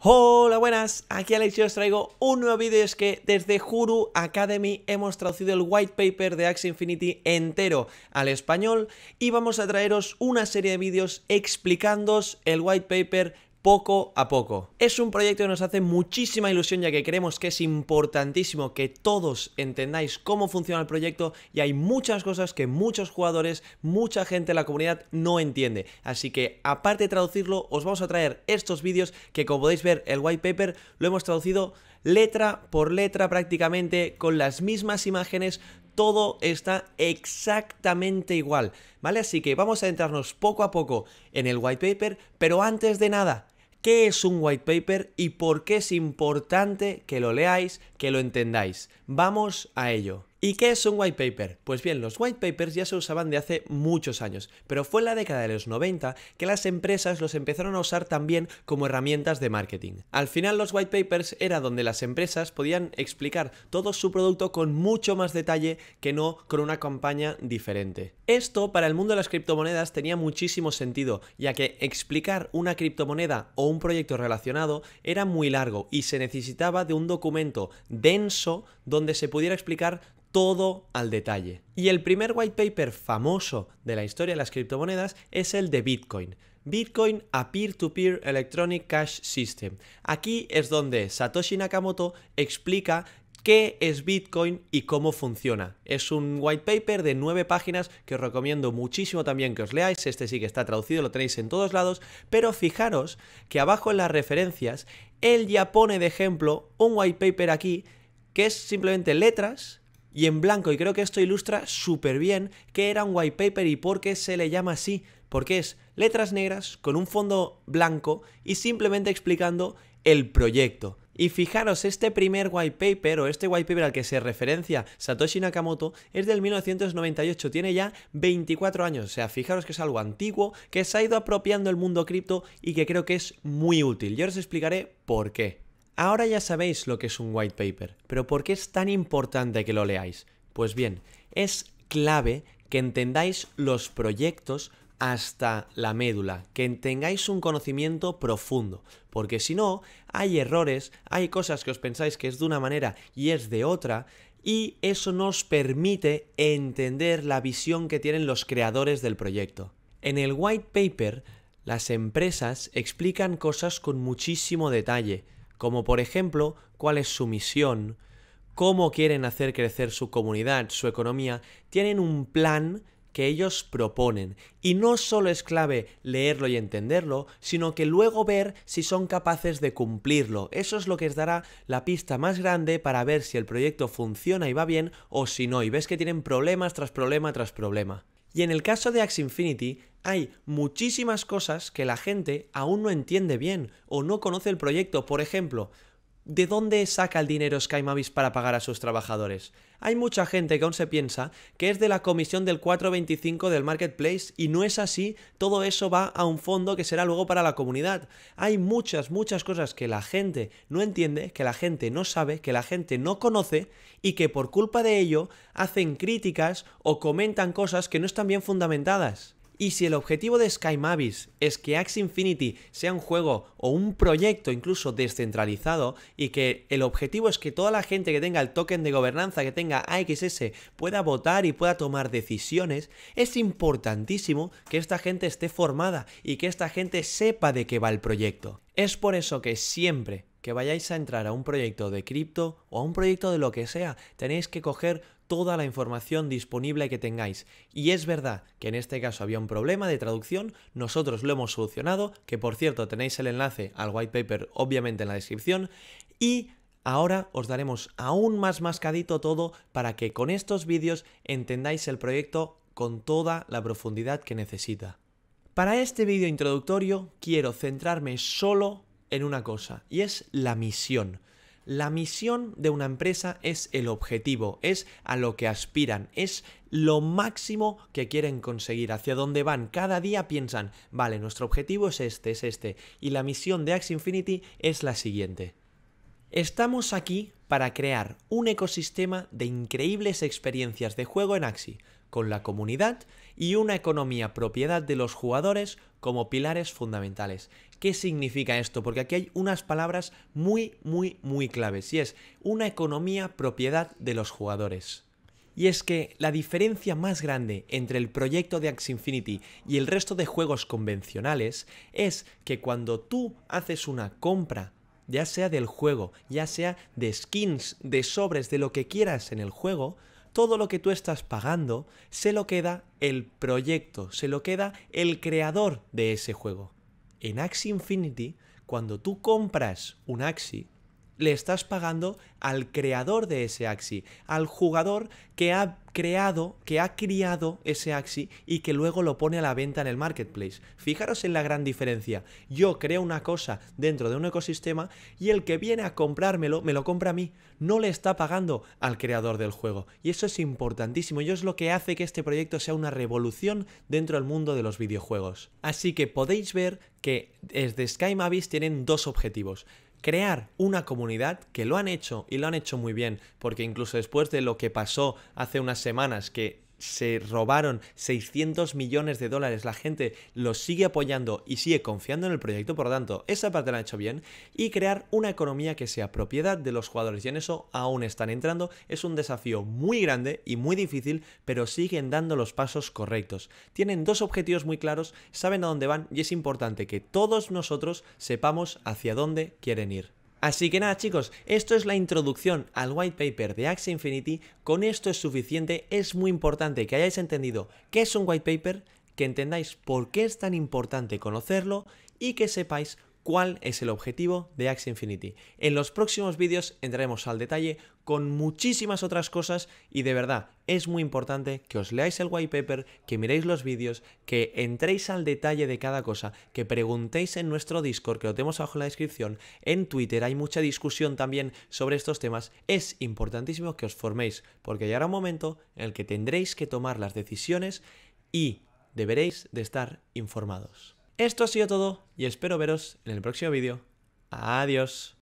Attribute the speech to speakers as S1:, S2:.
S1: Hola, buenas, aquí Alex y os traigo un nuevo vídeo, es que desde Huru Academy hemos traducido el white paper de Axie Infinity entero al español y vamos a traeros una serie de vídeos explicándoos el white paper poco a poco. Es un proyecto que nos hace muchísima ilusión ya que creemos que es importantísimo que todos entendáis cómo funciona el proyecto y hay muchas cosas que muchos jugadores, mucha gente en la comunidad no entiende. Así que aparte de traducirlo, os vamos a traer estos vídeos que como podéis ver el white paper lo hemos traducido letra por letra prácticamente con las mismas imágenes todo está exactamente igual, ¿vale? Así que vamos a entrarnos poco a poco en el white paper, pero antes de nada, qué es un white paper y por qué es importante que lo leáis, que lo entendáis. Vamos a ello. ¿Y qué es un white paper? Pues bien, los white papers ya se usaban de hace muchos años, pero fue en la década de los 90 que las empresas los empezaron a usar también como herramientas de marketing. Al final los white papers era donde las empresas podían explicar todo su producto con mucho más detalle que no con una campaña diferente. Esto para el mundo de las criptomonedas tenía muchísimo sentido, ya que explicar una criptomoneda o un proyecto relacionado era muy largo y se necesitaba de un documento denso donde se pudiera explicar todo al detalle. Y el primer white paper famoso de la historia de las criptomonedas es el de Bitcoin. Bitcoin a Peer-to-Peer Electronic Cash System. Aquí es donde Satoshi Nakamoto explica qué es Bitcoin y cómo funciona. Es un white paper de nueve páginas que os recomiendo muchísimo también que os leáis. Este sí que está traducido, lo tenéis en todos lados. Pero fijaros que abajo en las referencias, él ya pone de ejemplo un white paper aquí que es simplemente letras y en blanco. Y creo que esto ilustra súper bien que era un white paper y por qué se le llama así. Porque es letras negras con un fondo blanco y simplemente explicando el proyecto. Y fijaros, este primer white paper o este white paper al que se referencia Satoshi Nakamoto es del 1998, tiene ya 24 años, o sea, fijaros que es algo antiguo, que se ha ido apropiando el mundo cripto y que creo que es muy útil. Yo os explicaré por qué. Ahora ya sabéis lo que es un white paper, pero ¿por qué es tan importante que lo leáis? Pues bien, es clave que entendáis los proyectos hasta la médula, que tengáis un conocimiento profundo, porque si no, hay errores, hay cosas que os pensáis que es de una manera y es de otra, y eso nos permite entender la visión que tienen los creadores del proyecto. En el white paper, las empresas explican cosas con muchísimo detalle, como por ejemplo cuál es su misión, cómo quieren hacer crecer su comunidad, su economía, tienen un plan que ellos proponen. Y no solo es clave leerlo y entenderlo, sino que luego ver si son capaces de cumplirlo. Eso es lo que les dará la pista más grande para ver si el proyecto funciona y va bien o si no. Y ves que tienen problemas tras problema tras problema. Y en el caso de Axe Infinity, hay muchísimas cosas que la gente aún no entiende bien o no conoce el proyecto. Por ejemplo, ¿De dónde saca el dinero SkyMavis para pagar a sus trabajadores? Hay mucha gente que aún se piensa que es de la comisión del 425 del marketplace y no es así, todo eso va a un fondo que será luego para la comunidad. Hay muchas, muchas cosas que la gente no entiende, que la gente no sabe, que la gente no conoce y que por culpa de ello hacen críticas o comentan cosas que no están bien fundamentadas. Y si el objetivo de Sky Mavis es que Axe Infinity sea un juego o un proyecto incluso descentralizado y que el objetivo es que toda la gente que tenga el token de gobernanza, que tenga AXS, pueda votar y pueda tomar decisiones, es importantísimo que esta gente esté formada y que esta gente sepa de qué va el proyecto. Es por eso que siempre que vayáis a entrar a un proyecto de cripto o a un proyecto de lo que sea, tenéis que coger toda la información disponible que tengáis. Y es verdad que en este caso había un problema de traducción, nosotros lo hemos solucionado, que por cierto tenéis el enlace al white paper obviamente en la descripción, y ahora os daremos aún más mascadito todo para que con estos vídeos entendáis el proyecto con toda la profundidad que necesita. Para este vídeo introductorio quiero centrarme solo en una cosa, y es la misión. La misión de una empresa es el objetivo, es a lo que aspiran, es lo máximo que quieren conseguir, hacia dónde van. Cada día piensan, vale, nuestro objetivo es este, es este, y la misión de Axi Infinity es la siguiente. Estamos aquí para crear un ecosistema de increíbles experiencias de juego en Axi, con la comunidad y una economía propiedad de los jugadores como pilares fundamentales. ¿Qué significa esto? Porque aquí hay unas palabras muy, muy, muy claves y es una economía propiedad de los jugadores. Y es que la diferencia más grande entre el proyecto de Ax Infinity y el resto de juegos convencionales es que cuando tú haces una compra ya sea del juego, ya sea de skins, de sobres, de lo que quieras en el juego, todo lo que tú estás pagando se lo queda el proyecto, se lo queda el creador de ese juego. En Axie Infinity, cuando tú compras un Axie, le estás pagando al creador de ese axi, al jugador que ha creado, que ha criado ese axi y que luego lo pone a la venta en el marketplace. Fijaros en la gran diferencia. Yo creo una cosa dentro de un ecosistema y el que viene a comprármelo me lo compra a mí. No le está pagando al creador del juego. Y eso es importantísimo y es lo que hace que este proyecto sea una revolución dentro del mundo de los videojuegos. Así que podéis ver que desde Sky Mavis tienen dos objetivos crear una comunidad que lo han hecho y lo han hecho muy bien, porque incluso después de lo que pasó hace unas semanas que se robaron 600 millones de dólares, la gente los sigue apoyando y sigue confiando en el proyecto, por lo tanto, esa parte la han hecho bien, y crear una economía que sea propiedad de los jugadores, y en eso aún están entrando, es un desafío muy grande y muy difícil, pero siguen dando los pasos correctos. Tienen dos objetivos muy claros, saben a dónde van y es importante que todos nosotros sepamos hacia dónde quieren ir. Así que nada chicos, esto es la introducción al white paper de Axie Infinity, con esto es suficiente, es muy importante que hayáis entendido qué es un white paper, que entendáis por qué es tan importante conocerlo y que sepáis cuál es el objetivo de Axie Infinity. En los próximos vídeos entraremos al detalle con muchísimas otras cosas y de verdad es muy importante que os leáis el white paper, que miréis los vídeos, que entréis al detalle de cada cosa, que preguntéis en nuestro Discord que lo tenemos abajo en la descripción, en Twitter hay mucha discusión también sobre estos temas. Es importantísimo que os forméis porque llegará un momento en el que tendréis que tomar las decisiones y deberéis de estar informados. Esto ha sido todo y espero veros en el próximo vídeo. Adiós.